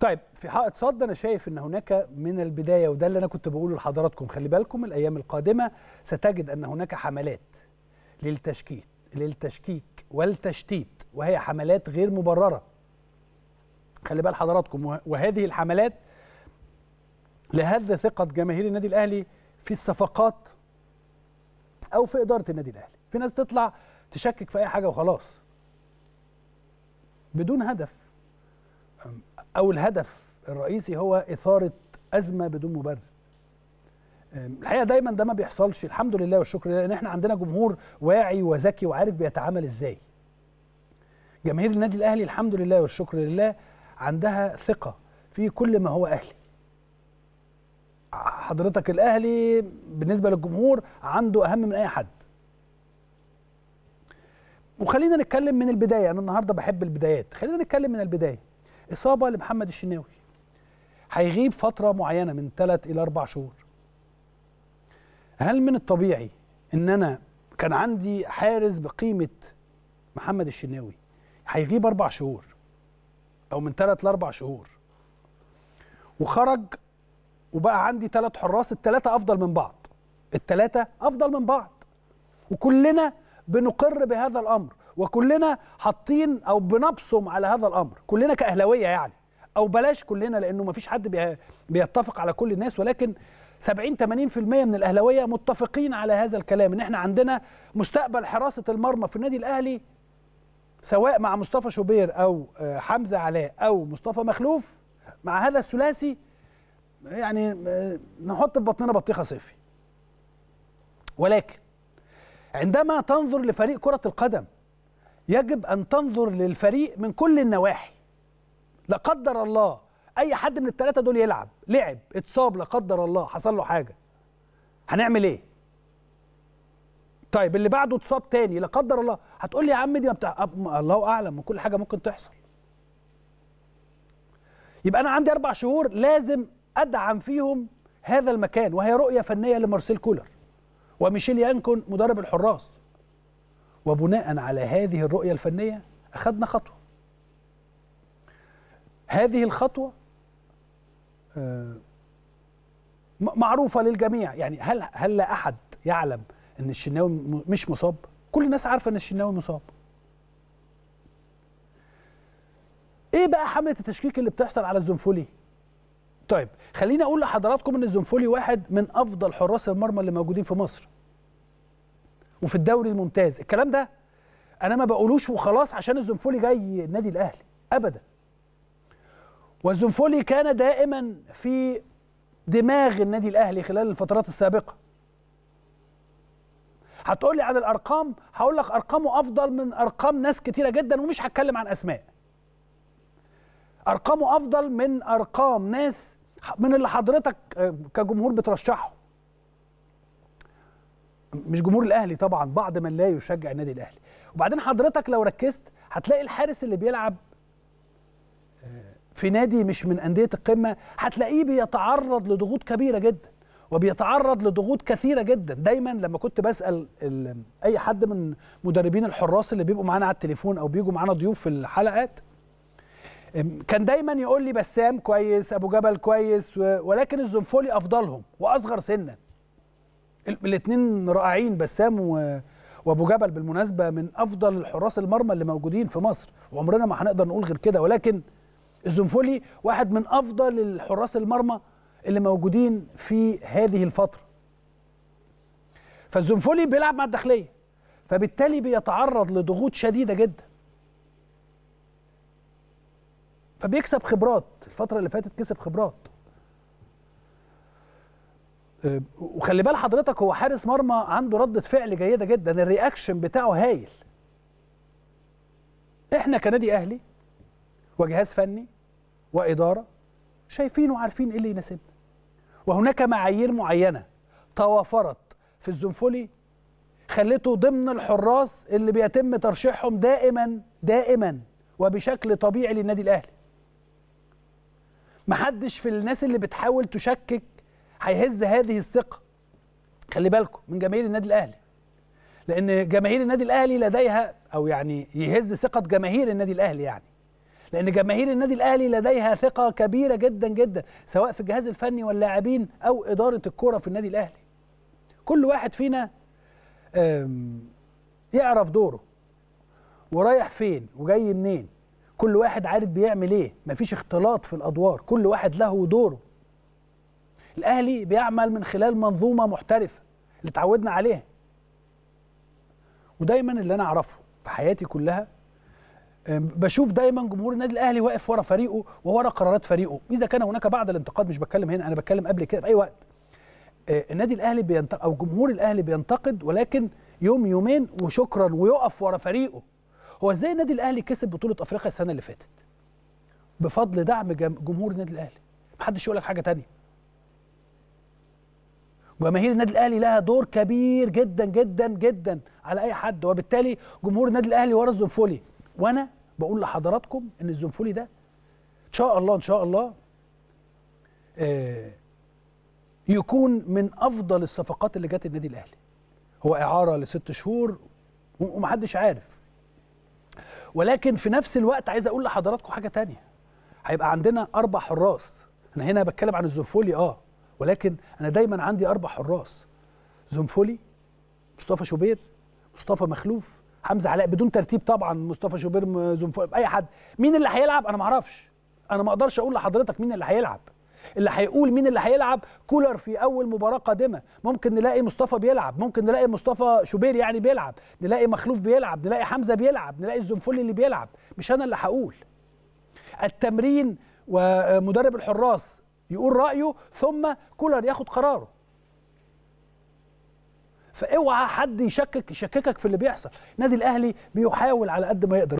طيب في حائط صد انا شايف ان هناك من البدايه وده اللي انا كنت بقوله لحضراتكم خلي بالكم الايام القادمه ستجد ان هناك حملات للتشكيك للتشكيك والتشتيت وهي حملات غير مبرره خلي بال حضراتكم وهذه الحملات لهذ ثقه جماهير النادي الاهلي في الصفقات او في اداره النادي الاهلي في ناس تطلع تشكك في اي حاجه وخلاص بدون هدف او الهدف الرئيسي هو اثاره ازمه بدون مبرر الحقيقه دايما ده ما بيحصلش الحمد لله والشكر لله ان احنا عندنا جمهور واعي وذكي وعارف بيتعامل ازاي جماهير النادي الاهلي الحمد لله والشكر لله عندها ثقه في كل ما هو اهلي حضرتك الاهلي بالنسبه للجمهور عنده اهم من اي حد وخلينا نتكلم من البدايه انا النهارده بحب البدايات خلينا نتكلم من البدايه اصابه لمحمد الشناوي هيغيب فتره معينه من ثلاث الى اربع شهور هل من الطبيعي ان انا كان عندي حارس بقيمه محمد الشناوي هيغيب اربع شهور او من ثلاث لاربع شهور وخرج وبقى عندي ثلاث حراس الثلاثه افضل من بعض الثلاثه افضل من بعض وكلنا بنقر بهذا الامر وكلنا حاطين او بنبصم على هذا الامر كلنا كاهلاويه يعني او بلاش كلنا لانه ما فيش حد بيتفق على كل الناس ولكن 70 80% من الاهلاويه متفقين على هذا الكلام ان احنا عندنا مستقبل حراسه المرمى في النادي الاهلي سواء مع مصطفى شوبير او آه، حمزه علاء او مصطفى مخلوف مع هذا الثلاثي يعني آه، نحط في بطننا بطيخه صيفي ولكن عندما تنظر لفريق كره القدم يجب أن تنظر للفريق من كل النواحي لا قدر الله أي حد من التلاتة دول يلعب لعب اتصاب لا قدر الله حصل له حاجة هنعمل إيه؟ طيب اللي بعده اتصاب تاني لا قدر الله هتقول لي يا عم دي ما بتاع الله اعلم وكل كل حاجه ممكن تحصل يبقى انا عندي اربع شهور لازم ادعم فيهم هذا المكان وهي رؤيه فنيه لمارسيل كولر وميشيل يانكون مدرب الحراس وبناء على هذه الرؤية الفنية أخذنا خطوة هذه الخطوة آه، معروفة للجميع يعني هل هل لا أحد يعلم أن الشناوي مش مصاب؟ كل الناس عارفة أن الشناوي مصاب ايه بقى حمله التشكيك اللي بتحصل على الزنفولي طيب خليني اقول لحضراتكم ان الزنفولي واحد من افضل حراس المرمى اللي موجودين في مصر وفي الدوري الممتاز الكلام ده انا ما بقولوش وخلاص عشان الزنفولي جاي النادي الاهلي ابدا والزنفولي كان دائما في دماغ النادي الاهلي خلال الفترات السابقه هتقول لي عن الارقام هقول لك ارقامه افضل من ارقام ناس كتيره جدا ومش هتكلم عن اسماء ارقامه افضل من ارقام ناس من اللي حضرتك كجمهور بترشحه مش جمهور الاهلي طبعا بعض من لا يشجع النادي الاهلي وبعدين حضرتك لو ركزت هتلاقي الحارس اللي بيلعب آه، في نادي مش من انديه القمه هتلاقيه بيتعرض لضغوط كبيره جدا وبيتعرض لضغوط كثيره جدا دايما لما كنت بسال اي حد من مدربين الحراس اللي بيبقوا معانا على التليفون او بيجوا معانا ضيوف في الحلقات كان دايما يقول لي بسام كويس ابو جبل كويس ولكن الزنفولي افضلهم واصغر سنا الاثنين رائعين بسام و... وابو جبل بالمناسبه من افضل حراس المرمى اللي موجودين في مصر وعمرنا ما هنقدر نقول غير كده ولكن الزنفولي واحد من افضل الحراس المرمى اللي موجودين في هذه الفتره فالزنفولي بيلعب مع الداخليه فبالتالي بيتعرض لضغوط شديده جدا فبيكسب خبرات الفتره اللي فاتت كسب خبرات آه، وخلي بال حضرتك هو حارس مرمى عنده ردة فعل جيدة جدا الرياكشن بتاعه هايل احنا كنادي اهلي وجهاز فني واداره شايفين وعارفين ايه اللي يناسبنا وهناك معايير معينه توافرت في الزنفولي خليته ضمن الحراس اللي بيتم ترشيحهم دائما دائما وبشكل طبيعي للنادي الاهلي محدش في الناس اللي بتحاول تشكك هيهز هذه الثقه خلي بالكم من جماهير النادي الاهلي لان جماهير النادي الاهلي لديها او يعني يهز ثقه جماهير النادي الاهلي يعني لان جماهير النادي الاهلي لديها ثقه كبيره جدا جدا سواء في الجهاز الفني واللاعبين او اداره الكره في النادي الاهلي كل واحد فينا يعرف دوره ورايح فين وجاي منين كل واحد عارف بيعمل ايه مفيش اختلاط في الادوار كل واحد له دوره الاهلي بيعمل من خلال منظومه محترفه اللي اتعودنا عليها ودايما اللي انا اعرفه في حياتي كلها بشوف دايما جمهور النادي الاهلي واقف ورا فريقه وورا قرارات فريقه اذا كان هناك بعد الانتقاد مش بتكلم هنا انا بتكلم قبل كده في اي وقت أه، النادي الاهلي بينتقد او جمهور الاهلي بينتقد ولكن يوم يومين وشكرا ويقف ورا فريقه هو ازاي النادي الاهلي كسب بطوله افريقيا السنه اللي فاتت بفضل دعم جمهور النادي الاهلي محدش يقول لك حاجه ثانيه جماهير النادي الاهلي لها دور كبير جدا جدا جدا على اي حد وبالتالي جمهور النادي الاهلي ورا الزنفولي وانا بقول لحضراتكم ان الزنفولي ده ان شاء الله ان شاء الله آه، يكون من افضل الصفقات اللي جت النادي الاهلي هو اعاره لست شهور ومحدش عارف ولكن في نفس الوقت عايز اقول لحضراتكم حاجه تانية هيبقى عندنا اربع حراس انا هنا بتكلم عن الزنفولي اه ولكن انا دايما عندي اربع حراس زنفولي مصطفى شوبير مصطفى مخلوف حمزه علاء بدون ترتيب طبعا مصطفى شوبير زنفولي اي حد مين اللي هيلعب انا ما اعرفش انا ما اقدرش اقول لحضرتك مين اللي هيلعب اللي هيقول مين اللي هيلعب كولر في اول مباراه قادمه ممكن نلاقي مصطفى بيلعب ممكن نلاقي مصطفى شوبير يعني بيلعب نلاقي مخلوف بيلعب نلاقي حمزه بيلعب نلاقي الزنفولي اللي بيلعب مش انا اللي هقول التمرين ومدرب الحراس يقول رايه ثم كولر ياخد قراره فاوعى حد يشكك يشككك في اللي بيحصل النادي الاهلي بيحاول على قد ما يقدر